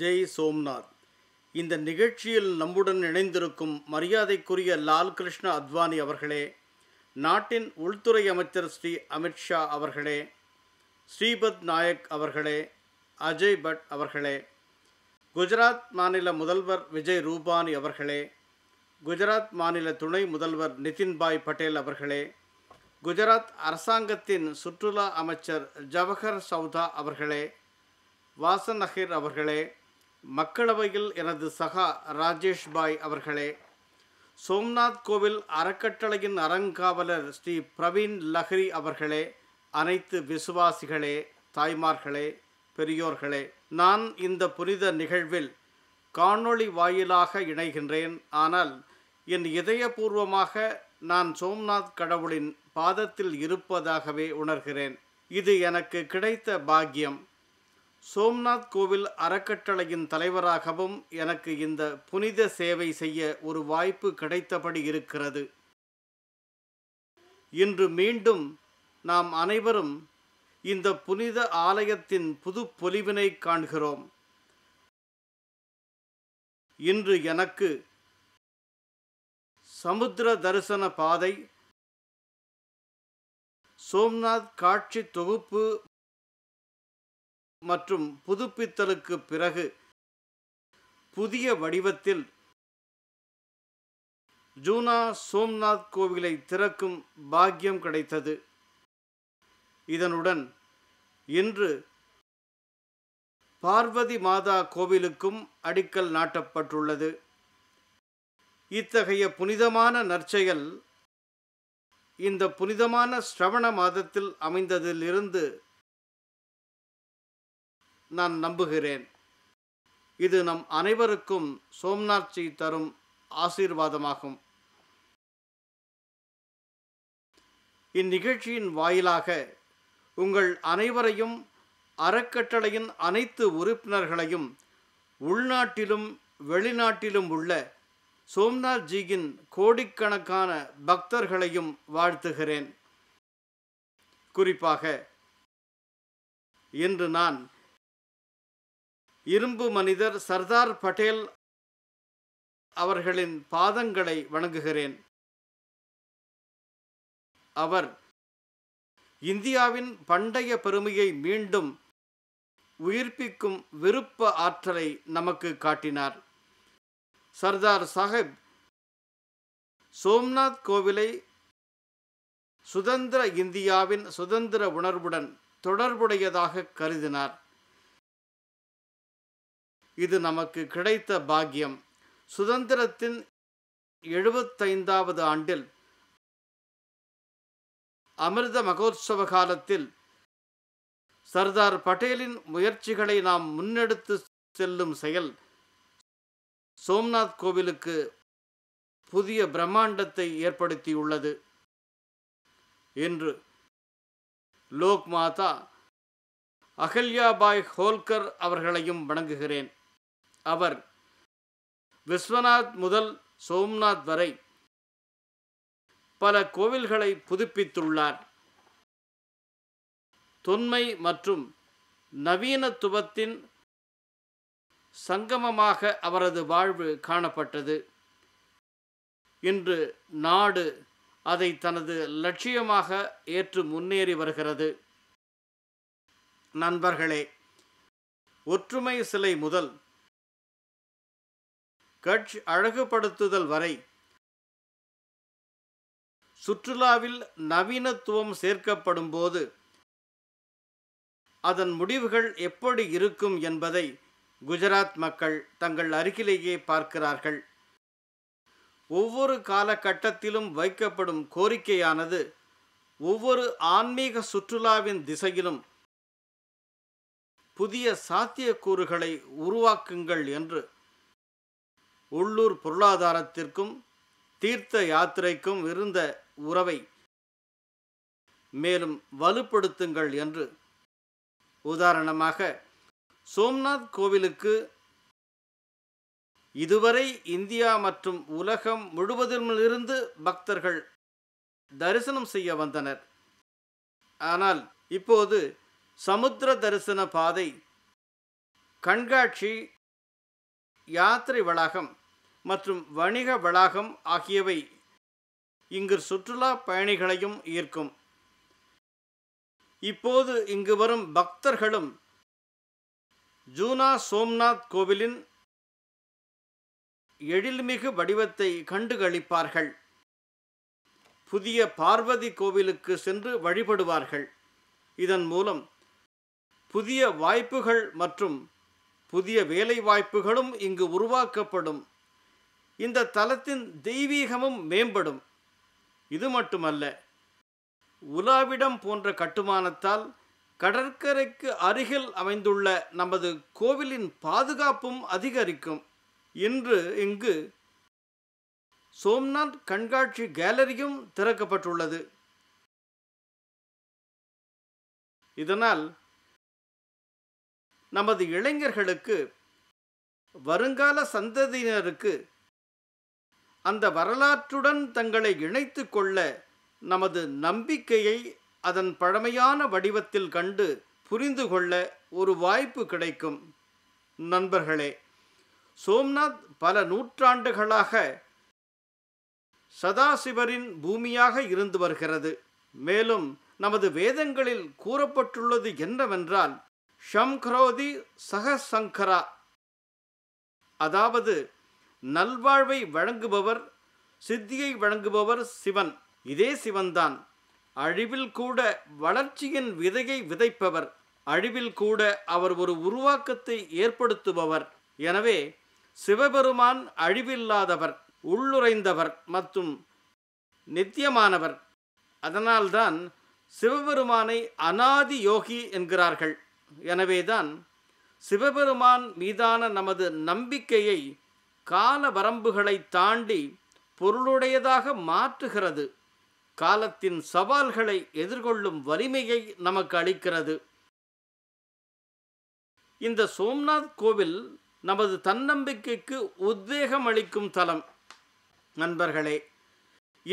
ஜெய் சோம்நாத் இந்த நிகழ்ச்சியில் நம்முடன் இணைந்திருக்கும் மரியாதைக்குரிய லால் கிருஷ்ண அத்வானி அவர்களே நாட்டின் உள்துறை அமைச்சர் ஸ்ரீ அமித்ஷா அவர்களே ஸ்ரீபத் நாயக் அவர்களே அஜய் பட் அவர்களே குஜராத் மாநில முதல்வர் விஜய் ரூபானி அவர்களே குஜராத் மாநில துணை முதல்வர் நிதின்பாய் பட்டேல் அவர்களே குஜராத் அரசாங்கத்தின் சுற்றுலா அமைச்சர் ஜவஹர் சௌதா அவர்களே வாசநகிர் அவர்களே மக்களவையில் எனது சகா ராஜேஷ் பாய் அவர்களே சோம்நாத் கோவில் அறக்கட்டளையின் அறங்காவலர் ஸ்ரீ பிரவீன் லஹரி அவர்களே அனைத்து விசுவாசிகளே தாய்மார்களே பெரியோர்களே நான் இந்த புனித நிகழ்வில் காணொளி வாயிலாக இணைகின்றேன் ஆனால் என் இதயபூர்வமாக நான் சோம்நாத் கடவுளின் பாதத்தில் இருப்பதாகவே உணர்கிறேன் இது எனக்கு கிடைத்த பாக்கியம் சோம்நாத் கோவில் அறக்கட்டளையின் தலைவராகவும் எனக்கு இந்த புனித சேவை செய்ய ஒரு வாய்ப்பு கிடைத்தபடி இருக்கிறது இன்று மீண்டும் நாம் அனைவரும் இந்த புனித ஆலயத்தின் புது பொலிவினை காண்கிறோம் இன்று எனக்கு சமுத்திர தரிசன பாதை சோம்நாத் காட்சி தொகுப்பு மற்றும் புதுப்பித்தலுக்கு பிறகு புதிய வடிவத்தில் ஜூனா சோம்நாத் கோவிலை திறக்கும் பாக்கியம் கிடைத்தது இதனுடன் இன்று பார்வதி மாதா கோவிலுக்கும் அடிக்கல் நாட்டப்பட்டுள்ளது இத்தகைய புனிதமான நற்செயல் இந்த புனிதமான ஸ்ரவண மாதத்தில் அமைந்ததிலிருந்து நான் நம்புகிறேன் இது நம் அனைவருக்கும் சோம்நாத்ஜி தரும் ஆசீர்வாதமாகும் இந்நிகழ்ச்சியின் வாயிலாக உங்கள் அனைவரையும் அறக்கட்டளையின் அனைத்து உறுப்பினர்களையும் உள்நாட்டிலும் வெளிநாட்டிலும் உள்ள சோம்நாத்ஜியின் கோடிக்கணக்கான பக்தர்களையும் வாழ்த்துகிறேன் குறிப்பாக இன்று நான் இரும்பு மனிதர் சர்தார் பட்டேல் அவர்களின் பாதங்களை வணங்குகிறேன் அவர் இந்தியாவின் பண்டைய பெருமையை மீண்டும் உயிர்ப்பிக்கும் விருப்ப ஆற்றலை நமக்கு காட்டினார் சர்தார் சாஹிப் சோம்நாத் கோவிலை சுதந்திர இந்தியாவின் சுதந்திர உணர்வுடன் தொடர்புடையதாக கருதினார் இது நமக்கு கிடைத்த பாக்கியம் சுதந்திரத்தின் எழுபத்தைந்தாவது ஆண்டில் அமிர்த மகோத்சவ காலத்தில் சர்தார் பட்டேலின் முயற்சிகளை நாம் முன்னெடுத்து செல்லும் செயல் சோம்நாத் கோவிலுக்கு புதிய பிரம்மாண்டத்தை ஏற்படுத்தியுள்ளது என்று லோக் மாதா அகல்யாபாய் ஹோல்கர் அவர்களையும் வணங்குகிறேன் அவர் விஸ்வநாத் முதல் சோம்நாத் வரை பல கோவில்களை புதுப்பித்துள்ளார் தொன்மை மற்றும் நவீனத்துவத்தின் சங்கமமாக அவரது வாழ்வு காணப்பட்டது இன்று நாடு அதை தனது லட்சியமாக ஏற்று முன்னேறி வருகிறது நண்பர்களே ஒற்றுமை சிலை முதல் கட்ச் அழகுபடுத்துதல் வரை சுற்றுலாவில் நவீனத்துவம் சேர்க்கப்படும் போது அதன் முடிவுகள் எப்படி இருக்கும் என்பதை குஜராத் மக்கள் தங்கள் அருகிலேயே பார்க்கிறார்கள் ஒவ்வொரு காலகட்டத்திலும் வைக்கப்படும் கோரிக்கையானது ஒவ்வொரு ஆன்மீக சுற்றுலாவின் திசையிலும் புதிய சாத்தியக்கூறுகளை உருவாக்குங்கள் என்று உள்ளூர் பொருளாதாரத்திற்கும் தீர்த்த யாத்திரைக்கும் இருந்த உறவை மேலும் வலுப்படுத்துங்கள் என்று உதாரணமாக சோம்நாத் கோவிலுக்கு இதுவரை இந்தியா மற்றும் உலகம் முழுவதிலிருந்து பக்தர்கள் தரிசனம் செய்ய வந்தனர் ஆனால் இப்போது சமுத்திர தரிசன பாதை கண்காட்சி யாத்திரை வளாகம் மற்றும் வணிக வளாகம் ஆகியவை இங்கு சுற்றுலா பயணிகளையும் ஈர்க்கும் இப்போது இங்கு வரும் பக்தர்களும் ஜூனா சோம்நாத் கோவிலின் எழில்மிகு வடிவத்தை கண்டுகளிப்பார்கள் புதிய பார்வதி கோவிலுக்கு சென்று வழிபடுவார்கள் இதன் மூலம் புதிய வாய்ப்புகள் மற்றும் புதிய வேலைவாய்ப்புகளும் இங்கு உருவாக்கப்படும் இந்த தலத்தின் தெய்வீகமும் மேம்படும் இது மட்டுமல்ல உலாவிடம் போன்ற கட்டுமானத்தால் கடற்கரைக்கு அருகில் அமைந்துள்ள நமது கோவிலின் பாதுகாப்பும் அதிகரிக்கும் இன்று இங்கு சோம்நாத் கண்காட்சி கேலரியும் திறக்கப்பட்டுள்ளது இதனால் நமது இளைஞர்களுக்கு வருங்கால சந்ததியினருக்கு அந்த வரலாற்றுடன் தங்களை இணைத்து கொள்ள நமது நம்பிக்கையை அதன் பழமையான வடிவத்தில் கண்டு புரிந்து கொள்ள ஒரு வாய்ப்பு கிடைக்கும் நண்பர்களே சோம்நாத் பல நூற்றாண்டுகளாக சதாசிவரின் பூமியாக இருந்து வருகிறது மேலும் நமது வேதங்களில் கூறப்பட்டுள்ளது என்னவென்றால் ஷம்க்ரோதி சகசங்கரா அதாவது நல்வாழ்வை வழங்குபவர் சித்தியை வழங்குபவர் சிவன் இதே சிவன்தான் அழிவில் கூட வளர்ச்சியின் விதையை விதைப்பவர் அழிவில் கூட அவர் ஒரு உருவாக்கத்தை ஏற்படுத்துபவர் எனவே சிவபெருமான் அழிவில்லாதவர் உள்ளுரைந்தவர் மற்றும் நித்தியமானவர் அதனால்தான் சிவபெருமானை அனாதி யோகி என்கிறார்கள் எனவேதான் சிவபெருமான் மீதான நமது நம்பிக்கையை கால வரம்புகளை தாண்டி பொருளுடையதாக மாற்றுகிறது காலத்தின் சவால்களை எதிர்கொள்ளும் வலிமையை நமக்கு அளிக்கிறது இந்த சோம்நாத் கோவில் நமது தன்னம்பிக்கைக்கு உத்வேகம் அளிக்கும் தலம் நண்பர்களே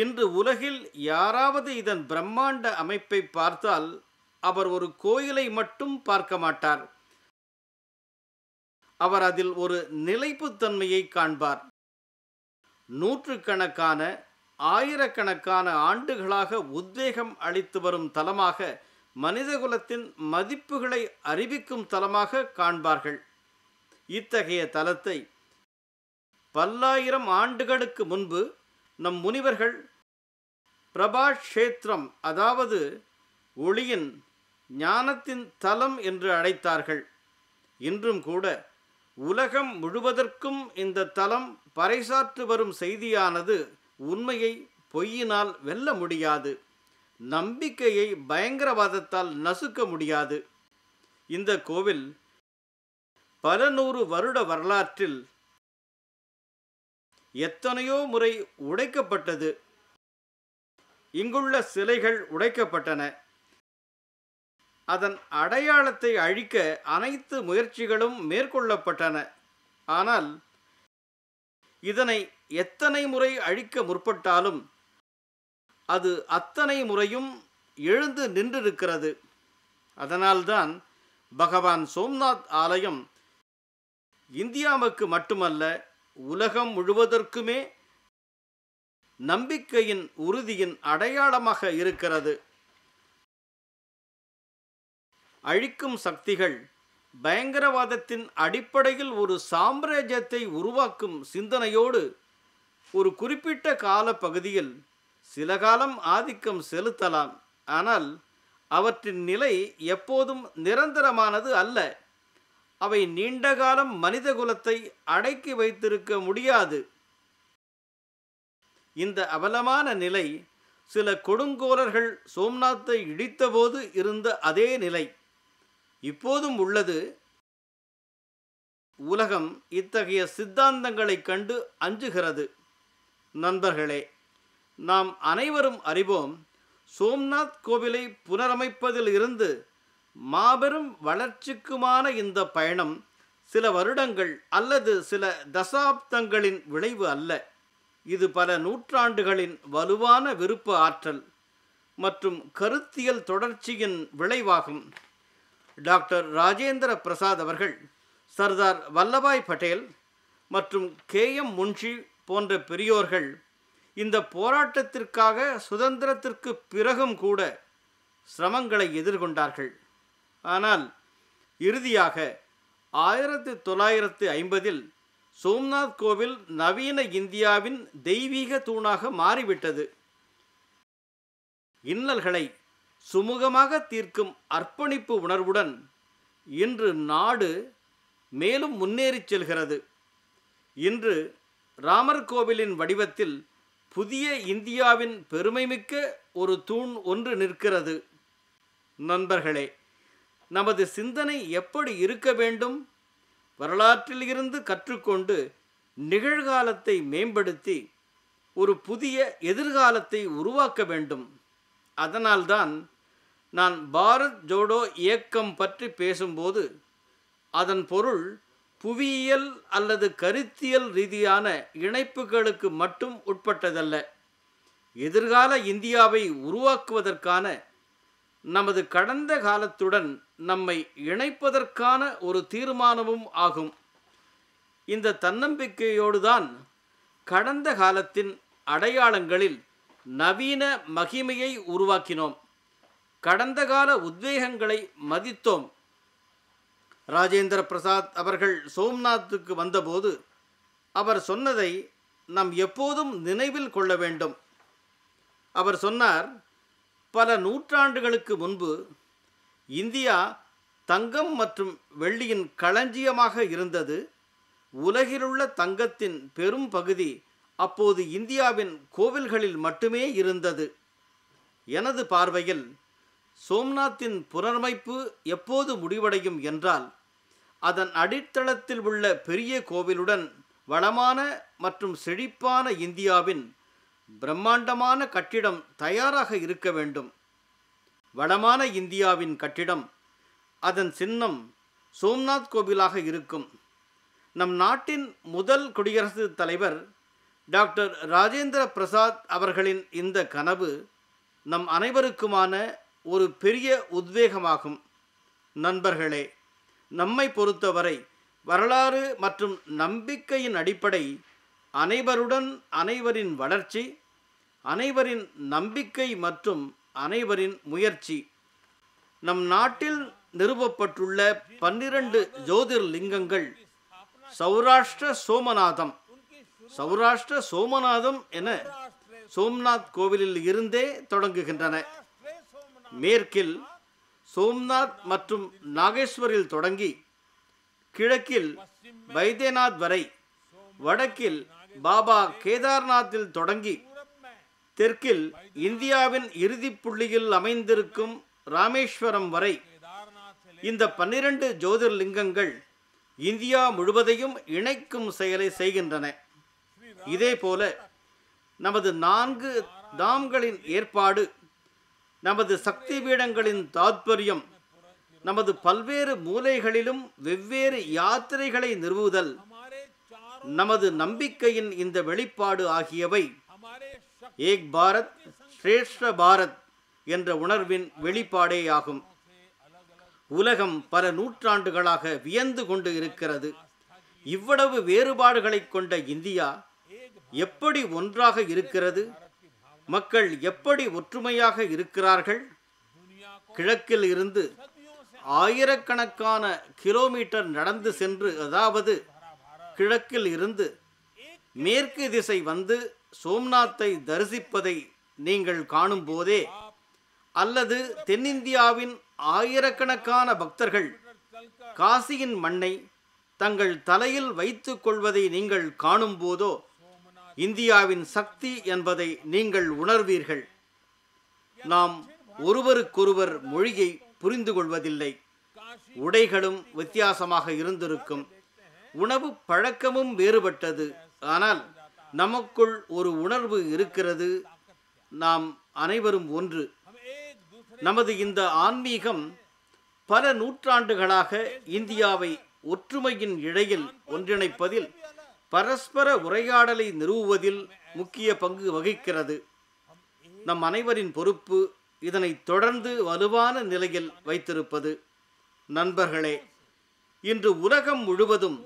இன்று உலகில் யாராவது இதன் பிரம்மாண்ட அமைப்பை பார்த்தால் அவர் ஒரு கோயிலை மட்டும் பார்க்க மாட்டார் அவர் அதில் ஒரு நிலைப்புத்தன்மையை காண்பார் நூற்றுக்கணக்கான ஆயிரக்கணக்கான ஆண்டுகளாக உத்வேகம் அளித்து வரும் தலமாக மனிதகுலத்தின் மதிப்புகளை அறிவிக்கும் தலமாக காண்பார்கள் இத்தகைய தலத்தை பல்லாயிரம் ஆண்டுகளுக்கு முன்பு நம் முனிவர்கள் பிரபாஷேத்திரம் அதாவது ஒளியின் ஞானத்தின் தலம் என்று அழைத்தார்கள் இன்றும் கூட உலகம் முழுவதற்கும் இந்த தலம் பறைசாற்று வரும் செய்தியானது உண்மையை பொய்யினால் வெல்ல முடியாது நம்பிக்கையை பயங்கரவாதத்தால் நசுக்க முடியாது இந்த கோவில் பல நூறு வருட வரலாற்றில் எத்தனையோ முறை உடைக்கப்பட்டது இங்குள்ள சிலைகள் உடைக்கப்பட்டன அதன் அடையாளத்தை அழிக்க அனைத்து முயற்சிகளும் மேற்கொள்ளப்பட்டன ஆனால் இதனை எத்தனை முறை அழிக்க முற்பட்டாலும் அது அத்தனை முறையும் எழுந்து நின்றிருக்கிறது அதனால்தான் பகவான் சோம்நாத் ஆலயம் இந்தியாவுக்கு மட்டுமல்ல உலகம் முழுவதற்குமே நம்பிக்கையின் உறுதியின் அடையாளமாக இருக்கிறது அழிக்கும் சக்திகள் பயங்கரவாதத்தின் அடிப்படையில் ஒரு சாம்ராஜ்யத்தை உருவாக்கும் சிந்தனையோடு ஒரு குறிப்பிட்ட கால பகுதியில் சில காலம் ஆதிக்கம் செலுத்தலாம் ஆனால் அவற்றின் நிலை எப்போதும் நிரந்தரமானது அல்ல அவை நீண்ட காலம் மனித குலத்தை அடக்கி வைத்திருக்க முடியாது இந்த அவலமான நிலை சில கொடுங்கோலர்கள் சோம்நாத்தை இடித்தபோது இருந்த அதே நிலை இப்போதும் உள்ளது உலகம் இத்தகைய சித்தாந்தங்களை கண்டு அஞ்சுகிறது நண்பர்களே நாம் அனைவரும் அறிவோம் சோம்நாத் கோவிலை புனரமைப்பதில் இருந்து மாபெரும் வளர்ச்சிக்குமான இந்த பயணம் சில வருடங்கள் அல்லது சில தசாப்தங்களின் விளைவு அல்ல இது பல நூற்றாண்டுகளின் வலுவான விருப்ப ஆற்றல் மற்றும் கருத்தியல் தொடர்ச்சியின் விளைவாகும் டாக்டர் ராஜேந்திர பிரசாத் அவர்கள் சர்தார் வல்லபாய் பட்டேல் மற்றும் கே எம் முன்ஷி போன்ற பெரியோர்கள் இந்த போராட்டத்திற்காக சுதந்திரத்திற்கு பிறகும் கூட சிரமங்களை எதிர்கொண்டார்கள் ஆனால் இறுதியாக ஆயிரத்தி தொள்ளாயிரத்து ஐம்பதில் சோம்நாத் கோவில் நவீன இந்தியாவின் தெய்வீக தூணாக மாறிவிட்டது இன்னல்களை சுமூகமாக தீர்க்கும் அர்ப்பணிப்பு உணர்வுடன் இன்று நாடு மேலும் முன்னேறி செல்கிறது இன்று ராமர் கோவிலின் வடிவத்தில் புதிய இந்தியாவின் பெருமைமிக்க ஒரு தூண் ஒன்று நிற்கிறது நண்பர்களே நமது சிந்தனை எப்படி இருக்க வேண்டும் வரலாற்றில் இருந்து கற்றுக்கொண்டு நிகழ்காலத்தை மேம்படுத்தி ஒரு புதிய எதிர்காலத்தை உருவாக்க வேண்டும் அதனால்தான் நான் பாரத் ஜோடோ இயக்கம் பற்றி பேசும்போது அதன் பொருள் புவியியல் அல்லது கருத்தியல் ரீதியான இணைப்புகளுக்கு மட்டும் உட்பட்டதல்ல எதிர்கால இந்தியாவை உருவாக்குவதற்கான நமது கடந்த காலத்துடன் நம்மை இணைப்பதற்கான ஒரு தீர்மானமும் ஆகும் இந்த தன்னம்பிக்கையோடு தான் கடந்த காலத்தின் அடையாளங்களில் நவீன மகிமையை உருவாக்கினோம் கடந்த கால உத்வேகங்களை மதித்தோம் ராஜேந்திர பிரசாத் அவர்கள் சோம்நாத்துக்கு வந்தபோது அவர் சொன்னதை நாம் எப்போதும் நினைவில் கொள்ள வேண்டும் அவர் சொன்னார் பல நூற்றாண்டுகளுக்கு முன்பு இந்தியா தங்கம் மற்றும் வெள்ளியின் களஞ்சியமாக இருந்தது உலகிலுள்ள தங்கத்தின் பெரும் பகுதி அப்போது இந்தியாவின் கோவில்களில் மட்டுமே இருந்தது எனது பார்வையில் சோம்நாத்தின் புனரமைப்பு எப்போது முடிவடையும் என்றால் அதன் அடித்தளத்தில் உள்ள பெரிய கோவிலுடன் வளமான மற்றும் செழிப்பான இந்தியாவின் பிரம்மாண்டமான கட்டிடம் தயாராக இருக்க வேண்டும் வளமான இந்தியாவின் கட்டிடம் அதன் சின்னம் சோம்நாத் கோவிலாக இருக்கும் நம் நாட்டின் முதல் குடியரசு தலைவர் டாக்டர் ராஜேந்திர பிரசாத் அவர்களின் இந்த கனவு நம் அனைவருக்குமான ஒரு பெரிய உத்வேகமாகும் நண்பர்களே நம்மை பொறுத்தவரை வரலாறு மற்றும் நம்பிக்கையின் அடிப்படை அனைவருடன் அனைவரின் வளர்ச்சி அனைவரின் நம்பிக்கை மற்றும் அனைவரின் முயற்சி நம் நாட்டில் நிறுவப்பட்டுள்ள பன்னிரண்டு ஜோதிர் லிங்கங்கள் சௌராஷ்டிர சோமநாதம் சௌராஷ்டிர சோமநாதம் என சோம்நாத் கோவிலில் இருந்தே தொடங்குகின்றன மேற்கில் சோம்நாத் மற்றும் நாகேஸ்வரில் தொடங்கி கிழக்கில் வைத்தியநாத் வரை வடக்கில் பாபா கேதார்நாத்தில் தொடங்கி தெற்கில் இந்தியாவின் இறுதி புள்ளியில் அமைந்திருக்கும் ராமேஸ்வரம் வரை இந்த பன்னிரண்டு ஜோதிர்லிங்கங்கள் இந்தியா முழுவதையும் இணைக்கும் செயலை செய்கின்றன இதேபோல நமது நான்கு தாம்களின் ஏற்பாடு நமது சக்தி பீடங்களின் தாத்பரியம் நமது பல்வேறு மூலைகளிலும் வெவ்வேறு யாத்திரைகளை நிறுவுதல் நமது நம்பிக்கையின் இந்த வெளிப்பாடு ஆகியவை ஏக் பாரத் ஸ்ரேஷ்ட பாரத் என்ற உணர்வின் வெளிப்பாடேயாகும் உலகம் பல நூற்றாண்டுகளாக வியந்து கொண்டு இருக்கிறது இவ்வளவு வேறுபாடுகளை கொண்ட இந்தியா எப்படி ஒன்றாக இருக்கிறது மக்கள் எப்படி ஒற்றுமையாக இருக்கிறார்கள் கிழக்கில் இருந்து ஆயிரக்கணக்கான கிலோமீட்டர் நடந்து சென்று அதாவது கிழக்கில் இருந்து மேற்கு திசை வந்து சோம்நாத்தை தரிசிப்பதை நீங்கள் காணும்போதே அல்லது தென்னிந்தியாவின் ஆயிரக்கணக்கான பக்தர்கள் காசியின் மண்ணை தங்கள் தலையில் வைத்துக் கொள்வதை நீங்கள் காணும்போதோ இந்தியாவின் சக்தி என்பதை நீங்கள் உணர்வீர்கள் நாம் ஒருவருக்கொருவர் மொழியை புரிந்து கொள்வதில்லை உடைகளும் வித்தியாசமாக இருந்திருக்கும் உணவு பழக்கமும் வேறுபட்டது ஆனால் நமக்குள் ஒரு உணர்வு இருக்கிறது நாம் அனைவரும் ஒன்று நமது இந்த ஆன்மீகம் பல நூற்றாண்டுகளாக இந்தியாவை ஒற்றுமையின் இழையில் ஒன்றிணைப்பதில் பரஸ்பர உரையாடலை நிறுவுவதில் முக்கிய பங்கு வகிக்கிறது நம் அனைவரின் பொறுப்பு இதனை தொடர்ந்து வலுவான நிலையில் வைத்திருப்பது நண்பர்களே இன்று உலகம் முழுவதும்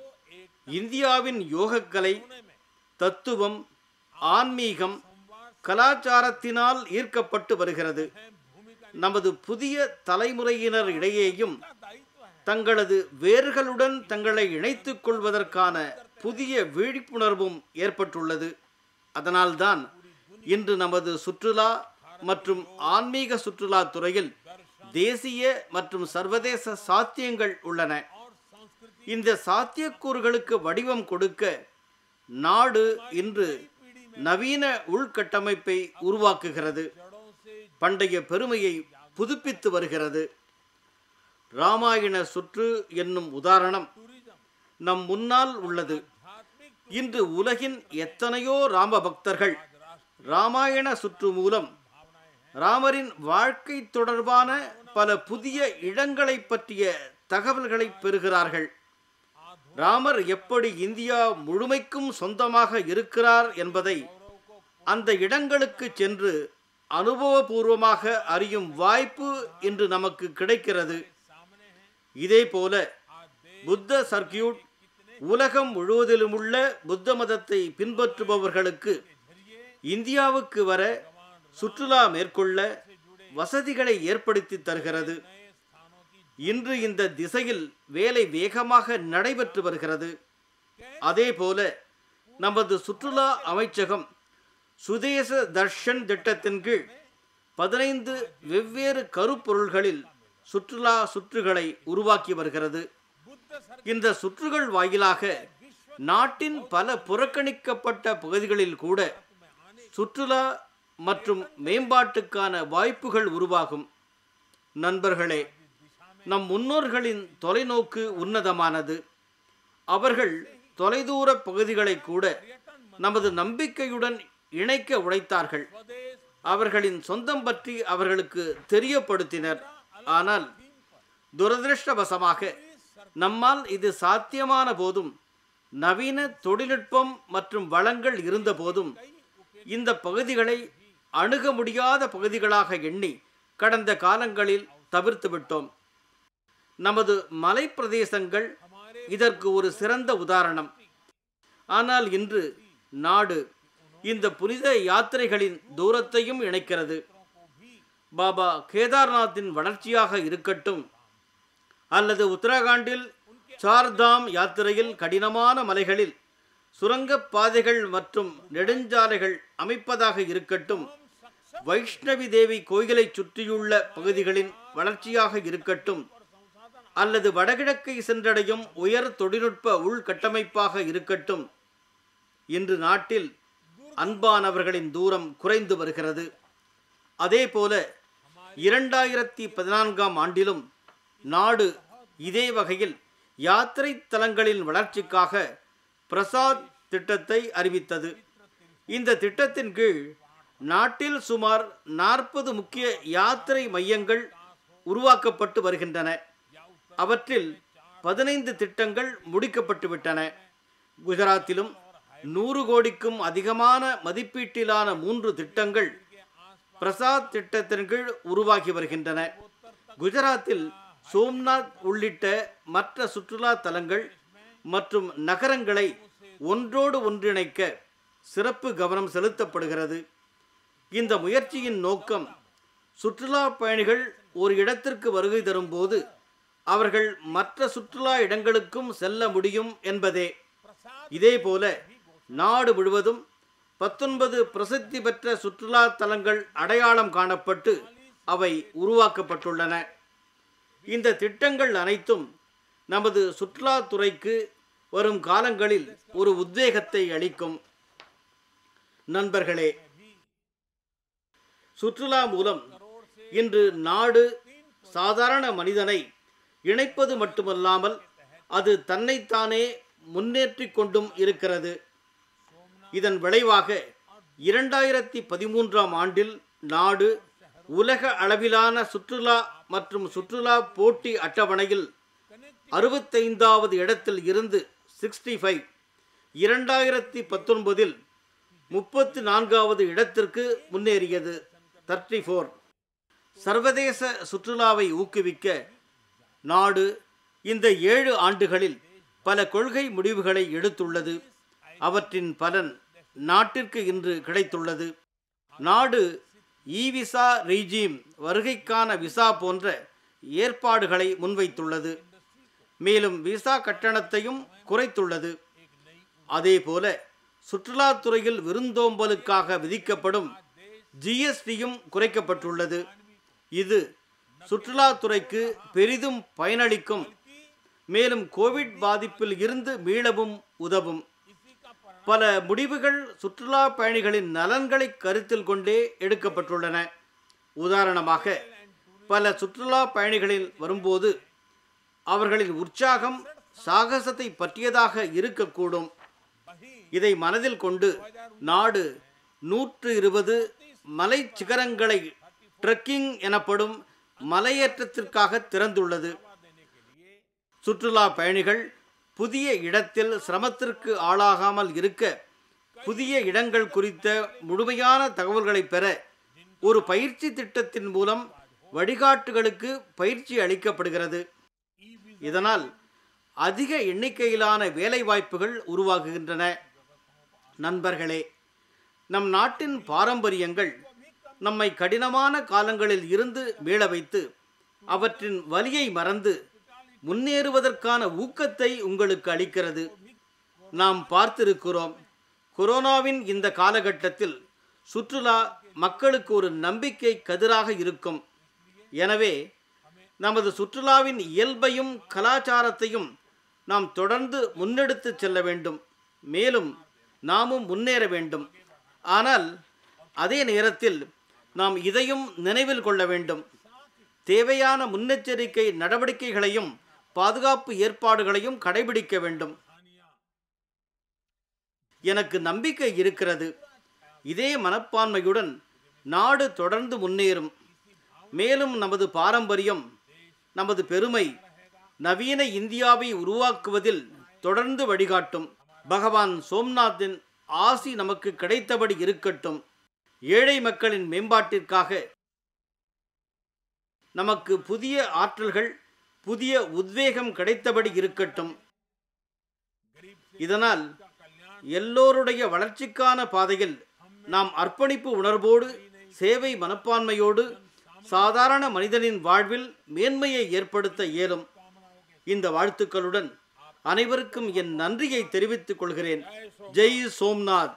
இந்தியாவின் யோகக்கலை தத்துவம் ஆன்மீகம் கலாச்சாரத்தினால் ஈர்க்கப்பட்டு வருகிறது நமது புதிய தலைமுறையினர் இடையேயும் தங்களது வேர்களுடன் தங்களை இணைத்துக் கொள்வதற்கான புதிய விழிப்புணர்வும் ஏற்பட்டுள்ளது அதனால்தான் இன்று நமது சுற்றுலா மற்றும் ஆன்மீக சுற்றுலா துறையில் தேசிய மற்றும் சர்வதேச சாத்தியங்கள் உள்ளன இந்த சாத்தியக்கூறுகளுக்கு வடிவம் கொடுக்க நாடு இன்று நவீன உள்கட்டமைப்பை உருவாக்குகிறது பண்டைய பெருமையை புதுப்பித்து வருகிறது ராமாயண சுற்று என்னும் உதாரணம் நம் முன்னால் உள்ளது இன்று உலகின் எத்தனையோ ராம பக்தர்கள் ராமாயண சுற்று மூலம் ராமரின் வாழ்க்கை தொடர்பான பல புதிய இடங்களை பற்றிய தகவல்களை பெறுகிறார்கள் ராமர் எப்படி இந்தியா முழுமைக்கும் சொந்தமாக இருக்கிறார் என்பதை அந்த இடங்களுக்கு சென்று அனுபவபூர்வமாக அறியும் வாய்ப்பு இன்று நமக்கு கிடைக்கிறது இதேபோல புத்த சர்க்கியூட் உலகம் முழுவதிலுமுள்ள புத்த மதத்தை பின்பற்றுபவர்களுக்கு இந்தியாவுக்கு வர சுற்றுலா மேற்கொள்ள வசதிகளை ஏற்படுத்தி தருகிறது இன்று இந்த திசையில் வேலை வேகமாக நடைபெற்று வருகிறது அதேபோல நமது சுற்றுலா அமைச்சகம் சுதேச தர்ஷன் திட்டத்தின் கீழ் பதினைந்து வெவ்வேறு கருப்பொருள்களில் சுற்றுலா சுற்றுகளை உருவாக்கி வருகிறது இந்த சுற்றுகள் வாயிலாக நாட்டின் பல புறக்கணிக்கப்பட்ட பகுதிகளில் கூட சுற்றுலா மற்றும் மேம்பாட்டுக்கான வாய்ப்புகள் உருவாகும் நண்பர்களே நம் முன்னோர்களின் தொலைநோக்கு உன்னதமானது அவர்கள் தொலைதூர பகுதிகளை கூட நமது நம்பிக்கையுடன் இணைக்க உழைத்தார்கள் அவர்களின் சொந்தம் பற்றி அவர்களுக்கு தெரியப்படுத்தினர் ஆனால் துரதிருஷ்டவசமாக நம்மால் இது சாத்தியமான போதும் நவீன தொழில்நுட்பம் மற்றும் வளங்கள் இருந்த போதும் இந்த பகுதிகளை அணுக முடியாத பகுதிகளாக எண்ணி கடந்த காலங்களில் தவிர்த்து விட்டோம் நமது மலைப்பிரதேசங்கள் இதற்கு ஒரு சிறந்த உதாரணம் ஆனால் இன்று நாடு இந்த புனித யாத்திரைகளின் தூரத்தையும் இணைக்கிறது பாபா கேதார்நாத்தின் வளர்ச்சியாக இருக்கட்டும் அல்லது உத்தரகாண்டில் சார்தாம் யாத்திரையில் கடினமான மலைகளில் சுரங்கப் பாதைகள் மற்றும் நெடுஞ்சாலைகள் அமைப்பதாக இருக்கட்டும் வைஷ்ணவி தேவி கோயிலை சுற்றியுள்ள பகுதிகளின் வளர்ச்சியாக இருக்கட்டும் அல்லது வடகிழக்கை சென்றடையும் உயர் தொழில்நுட்ப உள்கட்டமைப்பாக இருக்கட்டும் இன்று நாட்டில் அன்பானவர்களின் தூரம் குறைந்து வருகிறது அதேபோல இரண்டாயிரத்தி பதினான்காம் ஆண்டிலும் நாடு இதே வகையில் யாத்திரை தலங்களின் வளர்ச்சிக்காக பிரசாத் திட்டத்தை அறிவித்தது இந்த திட்டத்தின் கீழ் நாட்டில் சுமார் நாற்பது முக்கிய யாத்திரை மையங்கள் உருவாக்கப்பட்டு வருகின்றன அவற்றில் பதினைந்து திட்டங்கள் முடிக்கப்பட்டுவிட்டன குஜராத்திலும் நூறு கோடிக்கும் அதிகமான மதிப்பீட்டிலான மூன்று திட்டங்கள் பிரசாத் திட்டத்தின் கீழ் உருவாகி வருகின்றன குஜராத்தில் சோம்நாத் உள்ளிட்ட மற்ற சுற்றுலா தலங்கள் மற்றும் நகரங்களை ஒன்றோடு ஒன்றிணைக்க சிறப்பு கவனம் செலுத்தப்படுகிறது இந்த முயற்சியின் நோக்கம் சுற்றுலா பயணிகள் ஒரு இடத்திற்கு வருகை தரும்போது அவர்கள் மற்ற சுற்றுலா இடங்களுக்கும் செல்ல முடியும் என்பதே இதேபோல நாடு முழுவதும் பத்தொன்பது பிரசித்தி பெற்ற சுற்றுலா தலங்கள் அடையாளம் காணப்பட்டு அவை உருவாக்கப்பட்டுள்ளன இந்த திட்டங்கள் அனைத்தும் நமது சுற்றுலாத்துறைக்கு வரும் காலங்களில் ஒரு உத்வேகத்தை அளிக்கும் நண்பர்களே சுற்றுலா மூலம் இன்று நாடு சாதாரண மனிதனை இணைப்பது மட்டுமல்லாமல் அது தன்னைத்தானே முன்னேற்றிக் கொண்டும் இருக்கிறது இதன் விளைவாக இரண்டாயிரத்தி பதிமூன்றாம் ஆண்டில் நாடு உலக அளவிலான சுற்றுலா மற்றும் சுற்றுலா போட்டி அட்டவணையில் அறுபத்தைந்தாவது இடத்தில் இருந்து சிக்ஸ்டி ஃபைவ் இரண்டாயிரத்தி பத்தொன்பதில் முப்பத்து நான்காவது இடத்திற்கு முன்னேறியது தேர்ட்டி ஃபோர் சர்வதேச சுற்றுலாவை ஊக்குவிக்க நாடு இந்த ஏழு ஆண்டுகளில் பல கொள்கை முடிவுகளை எடுத்துள்ளது அவற்றின் பலன் நாட்டிற்கு இன்று கிடைத்துள்ளது நாடு இவிசா விசா ரீஜீம் வருகைக்கான விசா போன்ற ஏற்பாடுகளை முன்வைத்துள்ளது மேலும் விசா கட்டணத்தையும் குறைத்துள்ளது அதேபோல சுற்றுலாத்துறையில் விருந்தோம்பலுக்காக விதிக்கப்படும் ஜிஎஸ்டியும் குறைக்கப்பட்டுள்ளது இது சுற்றுலாத்துறைக்கு பெரிதும் பயனளிக்கும் மேலும் கோவிட் பாதிப்பில் இருந்து மீளவும் உதவும் பல முடிவுகள் சுற்றுலா பயணிகளின் நலன்களை கருத்தில் கொண்டே எடுக்கப்பட்டுள்ளன உதாரணமாக பல சுற்றுலா பயணிகளில் வரும்போது அவர்களின் உற்சாகம் சாகசத்தை பற்றியதாக இருக்கக்கூடும் இதை மனதில் கொண்டு நாடு நூற்று இருபது மலை சிகரங்களை ட்ரெக்கிங் எனப்படும் மலையேற்றத்திற்காக திறந்துள்ளது சுற்றுலா பயணிகள் புதிய இடத்தில் சிரமத்திற்கு ஆளாகாமல் இருக்க புதிய இடங்கள் குறித்த முழுமையான தகவல்களை பெற ஒரு பயிற்சி திட்டத்தின் மூலம் வழிகாட்டுகளுக்கு பயிற்சி அளிக்கப்படுகிறது இதனால் அதிக எண்ணிக்கையிலான வேலைவாய்ப்புகள் உருவாகுகின்றன நண்பர்களே நம் நாட்டின் பாரம்பரியங்கள் நம்மை கடினமான காலங்களில் இருந்து மீள வைத்து அவற்றின் வலியை மறந்து முன்னேறுவதற்கான ஊக்கத்தை உங்களுக்கு அளிக்கிறது நாம் பார்த்திருக்கிறோம் கொரோனாவின் இந்த காலகட்டத்தில் சுற்றுலா மக்களுக்கு ஒரு நம்பிக்கை கதிராக இருக்கும் எனவே நமது சுற்றுலாவின் இயல்பையும் கலாச்சாரத்தையும் நாம் தொடர்ந்து முன்னெடுத்து செல்ல வேண்டும் மேலும் நாமும் முன்னேற வேண்டும் ஆனால் அதே நேரத்தில் நாம் இதையும் நினைவில் கொள்ள வேண்டும் தேவையான முன்னெச்சரிக்கை நடவடிக்கைகளையும் பாதுகாப்பு ஏற்பாடுகளையும் கடைபிடிக்க வேண்டும் எனக்கு நம்பிக்கை இருக்கிறது இதே மனப்பான்மையுடன் நாடு தொடர்ந்து முன்னேறும் மேலும் நமது பாரம்பரியம் நமது பெருமை நவீன இந்தியாவை உருவாக்குவதில் தொடர்ந்து வழிகாட்டும் பகவான் சோம்நாத்தின் ஆசி நமக்கு கிடைத்தபடி இருக்கட்டும் ஏழை மக்களின் மேம்பாட்டிற்காக நமக்கு புதிய ஆற்றல்கள் புதிய உத்வேகம் கிடைத்தபடி இருக்கட்டும் இதனால் எல்லோருடைய வளர்ச்சிக்கான பாதையில் நாம் அர்ப்பணிப்பு உணர்வோடு சேவை மனப்பான்மையோடு சாதாரண மனிதனின் வாழ்வில் மேன்மையை ஏற்படுத்த இயலும் இந்த வாழ்த்துக்களுடன் அனைவருக்கும் என் நன்றியை தெரிவித்துக் கொள்கிறேன் ஜெய் சோம்நாத்